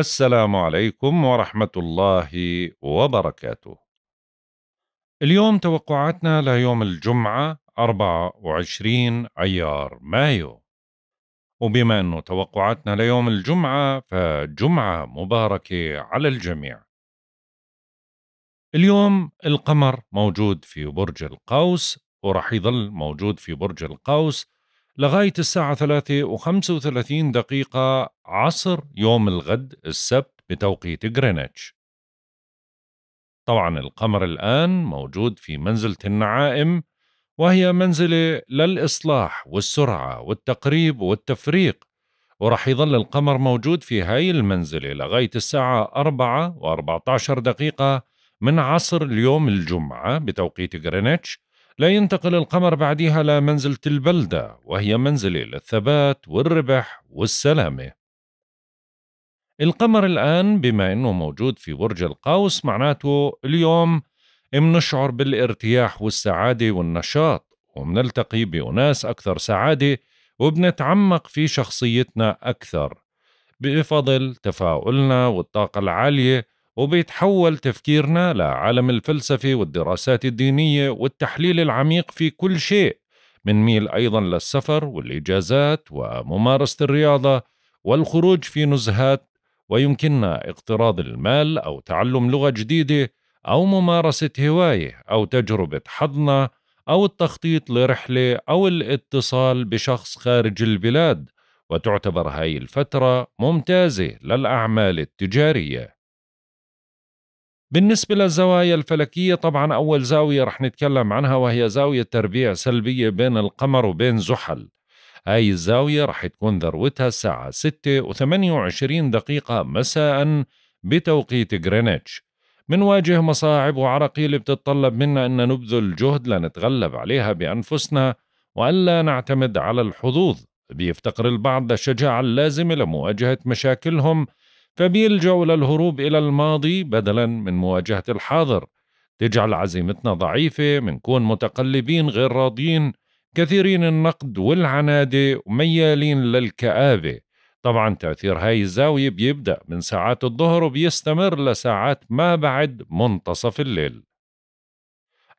السلام عليكم ورحمة الله وبركاته. اليوم توقعاتنا ليوم الجمعة 24 أيار مايو. وبما أنه توقعاتنا ليوم الجمعة فجمعة مباركة على الجميع. اليوم القمر موجود في برج القوس ورح يظل موجود في برج القوس لغاية الساعة 3 و 35 دقيقة عصر يوم الغد السبت بتوقيت غرينتش طبعا القمر الآن موجود في منزلة النعائم وهي منزلة للإصلاح والسرعة والتقريب والتفريق ورح يظل القمر موجود في هاي المنزلة لغاية الساعة 4 و14 دقيقة من عصر اليوم الجمعة بتوقيت غرينتش لا ينتقل القمر بعدها لمنزلة البلدة وهي منزلة للثبات والربح والسلامة القمر الآن بما أنه موجود في برج القوس معناته اليوم منشعر بالارتياح والسعادة والنشاط ومنلتقي بأناس أكثر سعادة وبنتعمق في شخصيتنا أكثر بفضل تفاؤلنا والطاقة العالية وبيتحول تفكيرنا لعالم الفلسفة والدراسات الدينية والتحليل العميق في كل شيء منميل أيضا للسفر والإجازات وممارسة الرياضة والخروج في نزهات ويمكننا اقتراض المال أو تعلم لغة جديدة أو ممارسة هواية أو تجربة حضنة أو التخطيط لرحلة أو الاتصال بشخص خارج البلاد وتعتبر هاي الفترة ممتازة للأعمال التجارية بالنسبة للزوايا الفلكية طبعا أول زاوية رح نتكلم عنها وهي زاوية تربيع سلبية بين القمر وبين زحل هاي الزاوية رح تكون ذروتها الساعة 6 و 28 دقيقة مساء بتوقيت غرينتش منواجه مصاعب وعراقيل بتتطلب منا أن نبذل جهد لنتغلب عليها بأنفسنا وألا نعتمد على الحظوظ بيفتقر البعض للشجاعة اللازمة لمواجهة مشاكلهم فبيلجأوا للهروب إلى الماضي بدلا من مواجهة الحاضر تجعل عزيمتنا ضعيفة منكون متقلبين غير راضيين كثيرين النقد والعنادة وميالين للكآبة طبعا تأثير هاي الزاوية بيبدأ من ساعات الظهر وبيستمر لساعات ما بعد منتصف الليل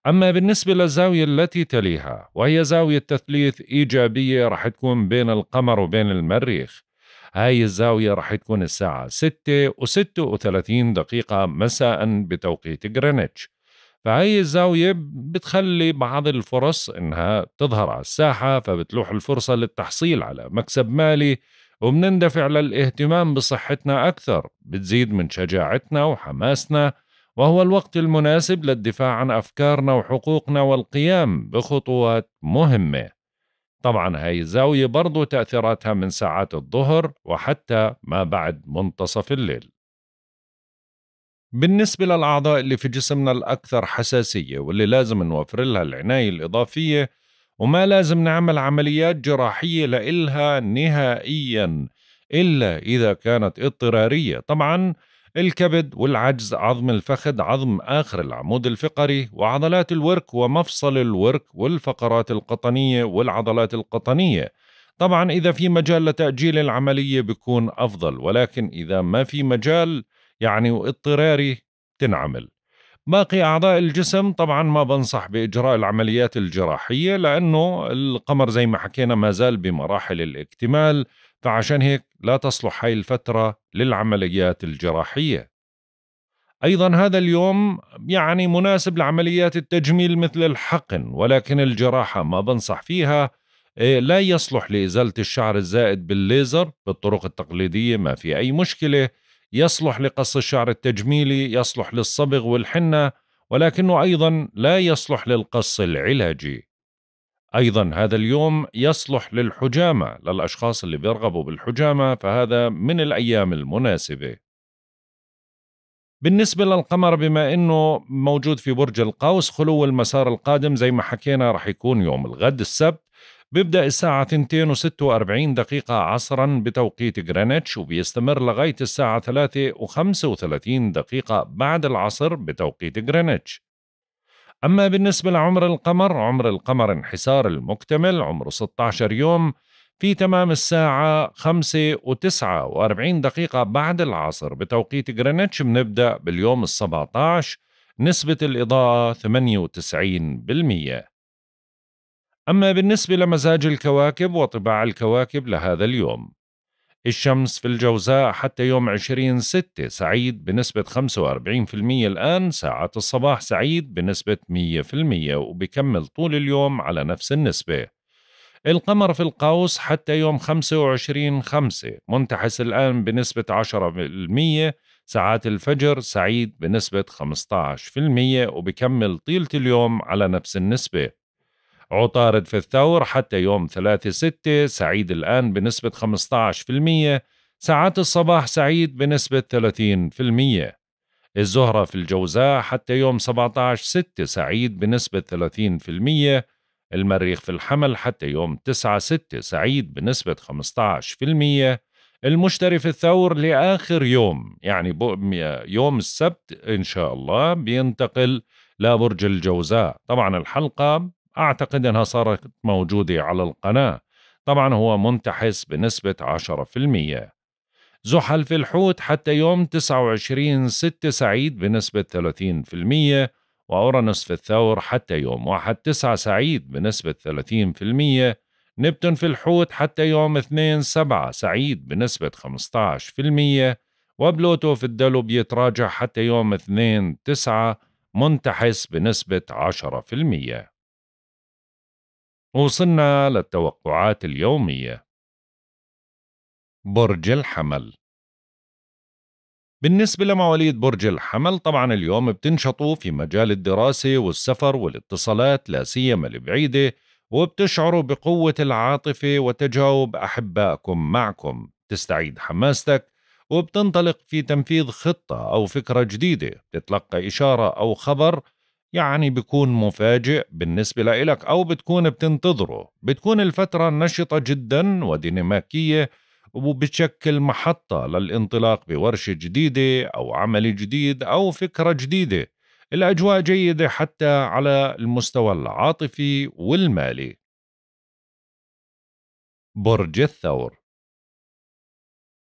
أما بالنسبة للزاوية التي تليها وهي زاوية تثليث إيجابية رح تكون بين القمر وبين المريخ هاي الزاوية رح تكون الساعة 6 و36 دقيقة مساء بتوقيت غرينتش فهاي الزاوية بتخلي بعض الفرص إنها تظهر على الساحة فبتلوح الفرصة للتحصيل على مكسب مالي وبنندفع للاهتمام بصحتنا أكثر بتزيد من شجاعتنا وحماسنا وهو الوقت المناسب للدفاع عن أفكارنا وحقوقنا والقيام بخطوات مهمة طبعا هاي الزاوية برضو تأثيراتها من ساعات الظهر وحتى ما بعد منتصف الليل بالنسبة للأعضاء اللي في جسمنا الأكثر حساسية واللي لازم نوفر لها العناية الإضافية وما لازم نعمل عمليات جراحية لإلها نهائياً إلا إذا كانت اضطرارية طبعاً الكبد والعجز عظم الفخذ عظم آخر العمود الفقري وعضلات الورك ومفصل الورك والفقرات القطنية والعضلات القطنية طبعا إذا في مجال لتأجيل العملية بيكون أفضل ولكن إذا ما في مجال يعني واضطراري تنعمل باقي أعضاء الجسم طبعا ما بنصح بإجراء العمليات الجراحية لأنه القمر زي ما حكينا ما زال بمراحل الاكتمال فعشان هيك لا تصلح هاي الفترة للعمليات الجراحية أيضا هذا اليوم يعني مناسب لعمليات التجميل مثل الحقن ولكن الجراحة ما بنصح فيها إيه، لا يصلح لإزالة الشعر الزائد بالليزر بالطرق التقليدية ما في أي مشكلة يصلح لقص الشعر التجميلي يصلح للصبغ والحنة ولكنه أيضا لا يصلح للقص العلاجي ايضا هذا اليوم يصلح للحجامه للاشخاص اللي بيرغبوا بالحجامه فهذا من الايام المناسبه بالنسبة للقمر بما انه موجود في برج القوس خلو المسار القادم زي ما حكينا رح يكون يوم الغد السبت بيبدأ الساعة 2 و46 دقيقة عصرا بتوقيت جرينتش وبيستمر لغاية الساعة 3 و35 دقيقة بعد العصر بتوقيت جرينتش أما بالنسبة لعمر القمر عمر القمر انحسار المكتمل عمره 16 يوم في تمام الساعة 5 و49 دقيقة بعد العصر بتوقيت جرينتش بنبدأ باليوم ال 17 نسبة الإضاءة 98% أما بالنسبة لمزاج الكواكب وطباع الكواكب لهذا اليوم الشمس في الجوزاء حتى يوم 20 ستة سعيد بنسبة 45% الآن ساعة الصباح سعيد بنسبة 100% وبكمل طول اليوم على نفس النسبة القمر في القوس حتى يوم 25 خمسة منتحس الآن بنسبة 10% ساعات الفجر سعيد بنسبة 15% وبكمل طيلة اليوم على نفس النسبة عطارد في الثور حتى يوم 3/6 سعيد الآن بنسبة 15% ساعات الصباح سعيد بنسبة 30% الزهرة في الجوزاء حتى يوم 17/6 سعيد بنسبة 30% المريخ في الحمل حتى يوم 9/6 سعيد بنسبة 15% المشتري في الثور لآخر يوم يعني يوم السبت إن شاء الله بينتقل لبرج الجوزاء طبعا الحلقة أعتقد أنها صارت موجودة على القناة طبعا هو منتحس بنسبة 10% زحل في الحوت حتى يوم 29 6 سعيد بنسبة 30% وأورانوس في الثور حتى يوم 1 9 سعيد بنسبة 30% نبتون في الحوت حتى يوم 2 7 سعيد بنسبة 15% وبلوتو في الدلو بيتراجع حتى يوم 2 9 منتحس بنسبة 10% وصلنا للتوقعات اليومية برج الحمل بالنسبة لمواليد برج الحمل طبعا اليوم بتنشطوا في مجال الدراسة والسفر والاتصالات لا سيما البعيدة وبتشعروا بقوة العاطفة وتجاوب أحبائكم معكم تستعيد حماستك وبتنطلق في تنفيذ خطة أو فكرة جديدة تتلقى إشارة أو خبر يعني بيكون مفاجئ بالنسبة لإلك أو بتكون بتنتظره بتكون الفترة نشطة جدا وديناميكية وبتشكل محطة للانطلاق بورشة جديدة أو عمل جديد أو فكرة جديدة الأجواء جيدة حتى على المستوى العاطفي والمالي برج الثور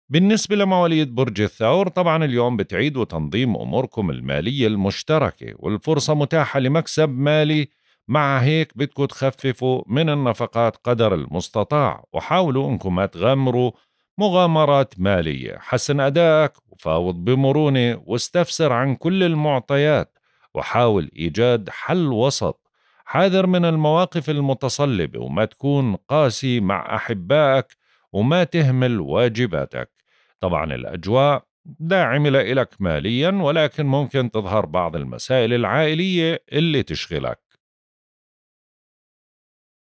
بالنسبة لمواليد برج الثور طبعا اليوم بتعيدوا تنظيم أموركم المالية المشتركة والفرصة متاحة لمكسب مالي مع هيك بدكم تخففوا من النفقات قدر المستطاع وحاولوا انكم ما تغمروا مغامرات مالية حسن أدائك وفاوض بمرونة واستفسر عن كل المعطيات وحاول إيجاد حل وسط حاذر من المواقف المتصلبة وما تكون قاسي مع أحبائك وما تهمل واجباتك طبعا الأجواء داعمة لك ماليا ولكن ممكن تظهر بعض المسائل العائلية اللي تشغلك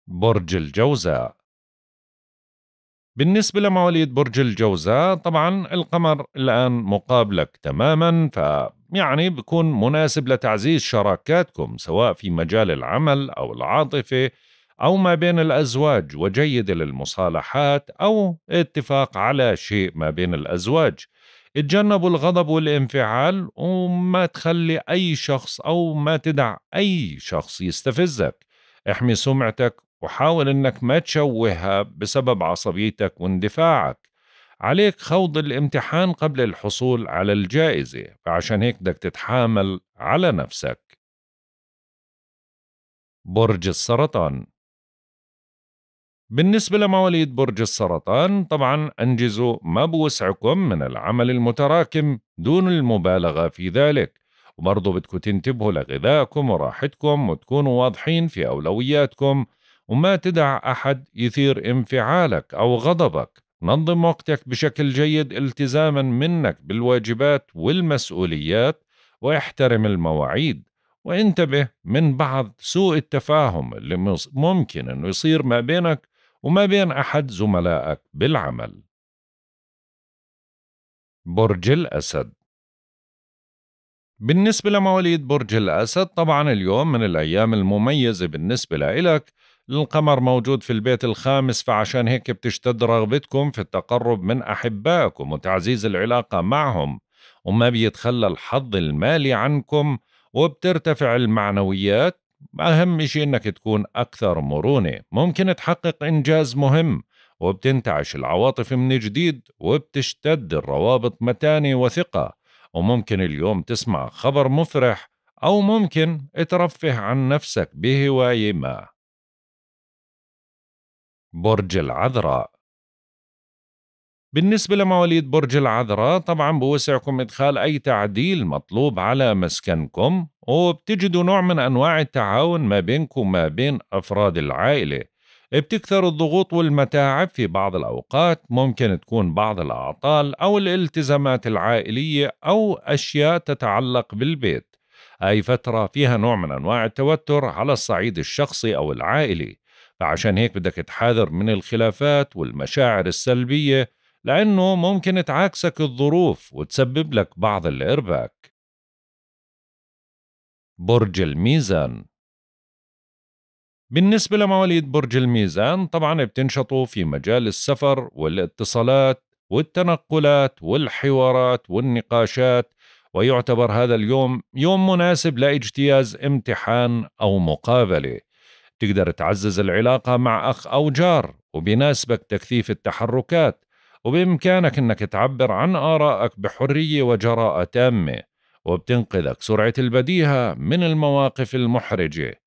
برج الجوزاء بالنسبة لمواليد برج الجوزاء طبعا القمر الآن مقابلك تماما فيعني بكون مناسب لتعزيز شراكاتكم سواء في مجال العمل أو العاطفة أو ما بين الأزواج وجيدة للمصالحات أو اتفاق على شيء ما بين الأزواج اتجنبوا الغضب والانفعال وما تخلي أي شخص أو ما تدع أي شخص يستفزك احمي سمعتك وحاول أنك ما تشوهها بسبب عصبيتك واندفاعك عليك خوض الامتحان قبل الحصول على الجائزة فعشان هيك بدك تتحامل على نفسك برج السرطان بالنسبة لمواليد برج السرطان طبعا أنجزوا ما بوسعكم من العمل المتراكم دون المبالغة في ذلك وبرضه بدكم تنتبهوا لغذائكم وراحتكم وتكونوا واضحين في أولوياتكم وما تدع أحد يثير انفعالك أو غضبك نظم وقتك بشكل جيد التزاما منك بالواجبات والمسؤوليات واحترم المواعيد وانتبه من بعض سوء التفاهم اللي ممكن انه يصير ما بينك وما بين أحد زملائك بالعمل برج الأسد بالنسبة لمواليد برج الأسد طبعا اليوم من الأيام المميزة بالنسبة لإلك القمر موجود في البيت الخامس فعشان هيك بتشتد رغبتكم في التقرب من أحبائكم وتعزيز العلاقة معهم وما بيتخلى الحظ المالي عنكم وبترتفع المعنويات أهم شيء إنك تكون أكثر مرونة ممكن تحقق إنجاز مهم وبتنتعش العواطف من جديد وبتشتد الروابط متانة وثقة وممكن اليوم تسمع خبر مفرح أو ممكن ترفه عن نفسك بهواية ما برج العذراء بالنسبة لمواليد برج العذراء طبعا بوسعكم إدخال أي تعديل مطلوب على مسكنكم وبتجدوا نوع من أنواع التعاون ما بينكم وما بين أفراد العائلة بتكثر الضغوط والمتاعب في بعض الأوقات ممكن تكون بعض الأعطال أو الالتزامات العائلية أو أشياء تتعلق بالبيت أي فترة فيها نوع من أنواع التوتر على الصعيد الشخصي أو العائلي فعشان هيك بدك تحاذر من الخلافات والمشاعر السلبية لأنه ممكن تعاكسك الظروف وتسبب لك بعض الإرباك برج الميزان بالنسبة لمواليد برج الميزان طبعا بتنشطوا في مجال السفر والاتصالات والتنقلات والحوارات والنقاشات ويعتبر هذا اليوم يوم مناسب لاجتياز امتحان أو مقابلة تقدر تعزز العلاقة مع أخ أو جار وبيناسبك تكثيف التحركات وبإمكانك أنك تعبر عن آرائك بحرية وجراءة تامة وبتنقذك سرعة البديهة من المواقف المحرجة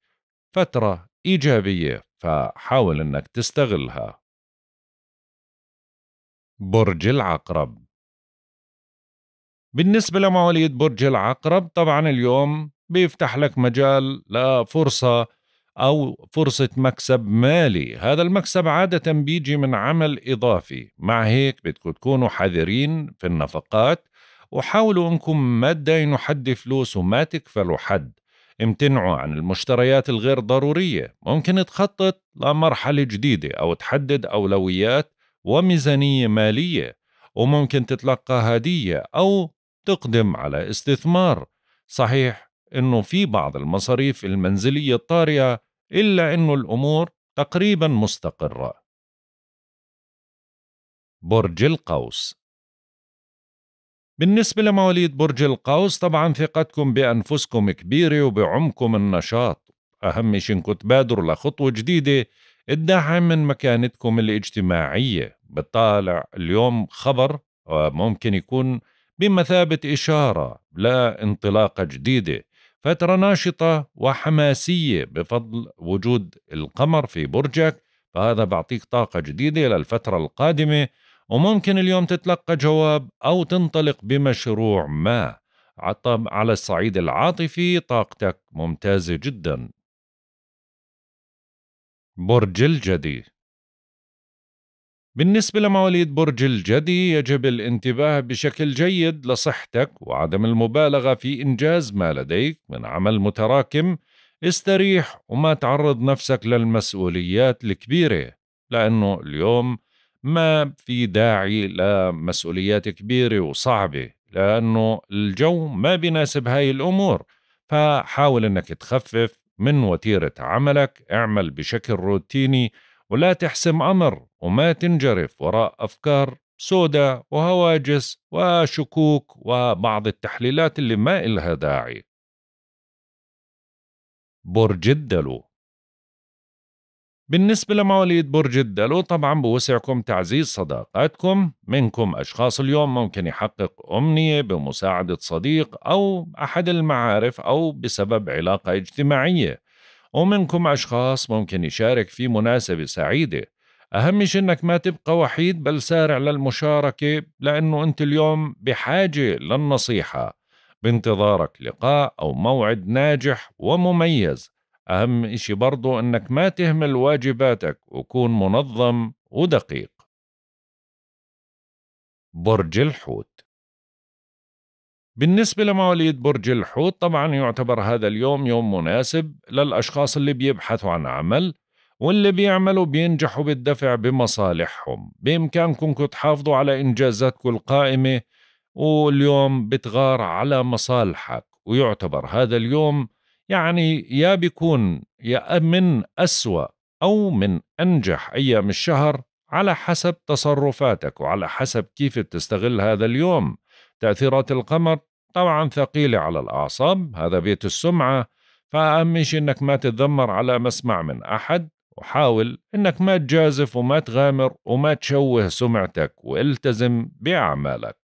فترة إيجابية فحاول أنك تستغلها برج العقرب بالنسبة لمواليد برج العقرب طبعا اليوم بيفتح لك مجال لفرصة أو فرصة مكسب مالي هذا المكسب عادة بيجي من عمل إضافي مع هيك بدكم تكونوا حذرين في النفقات وحاولوا انكم ما تداينوا حد فلوس وما تكفلوا حد امتنعوا عن المشتريات الغير ضرورية ممكن تخطط لمرحلة جديدة أو تحدد أولويات وميزانية مالية وممكن تتلقى هدية أو تقدم على استثمار صحيح أنه في بعض المصاريف المنزلية الطارئة إلا أنه الأمور تقريبا مستقرة برج القوس بالنسبة لمواليد برج القوس طبعا ثقتكم بأنفسكم كبيرة وبعمكم النشاط أهم شيء إنكم تبادروا لخطوة جديدة تدعم من مكانتكم الاجتماعية بطالع اليوم خبر آه، ممكن يكون بمثابة إشارة لانطلاقة جديدة فترة ناشطة وحماسية بفضل وجود القمر في برجك فهذا بعطيك طاقة جديدة للفترة القادمة وممكن اليوم تتلقى جواب أو تنطلق بمشروع ما على الصعيد العاطفي طاقتك ممتازة جدا برج الجدي بالنسبة لمواليد برج الجدي يجب الانتباه بشكل جيد لصحتك وعدم المبالغة في إنجاز ما لديك من عمل متراكم استريح وما تعرض نفسك للمسؤوليات الكبيرة لأنه اليوم ما في داعي لمسؤوليات كبيرة وصعبة لأنه الجو ما بيناسب هاي الأمور فحاول أنك تخفف من وتيرة عملك اعمل بشكل روتيني ولا تحسم أمر وما تنجرف وراء أفكار سوداء وهواجس وشكوك وبعض التحليلات اللي ما إلها داعي برج الدلو بالنسبة لمواليد برج الدلو طبعا بوسعكم تعزيز صداقاتكم منكم أشخاص اليوم ممكن يحقق أمنية بمساعدة صديق أو أحد المعارف أو بسبب علاقة اجتماعية ومنكم أشخاص ممكن يشارك في مناسبة سعيدة أهم شيء إنك ما تبقى وحيد بل سارع للمشاركة لأنه أنت اليوم بحاجة للنصيحة بانتظارك لقاء أو موعد ناجح ومميز أهم إشي برضو أنك ما تهمل واجباتك وكون منظم ودقيق برج الحوت بالنسبة لمواليد برج الحوت طبعا يعتبر هذا اليوم يوم مناسب للأشخاص اللي بيبحثوا عن عمل واللي بيعملوا بينجحوا بالدفع بمصالحهم بإمكانكم تحافظوا على إنجازاتكم القائمة واليوم بتغار على مصالحك ويعتبر هذا اليوم يعني يا بيكون يا من أسوأ أو من أنجح أيام الشهر على حسب تصرفاتك وعلى حسب كيف بتستغل هذا اليوم تأثيرات القمر طبعا ثقيلة على الأعصاب هذا بيت السمعة فأهم شيء إنك ما تتذمر على مسمع من أحد وحاول إنك ما تجازف وما تغامر وما تشوه سمعتك والتزم بأعمالك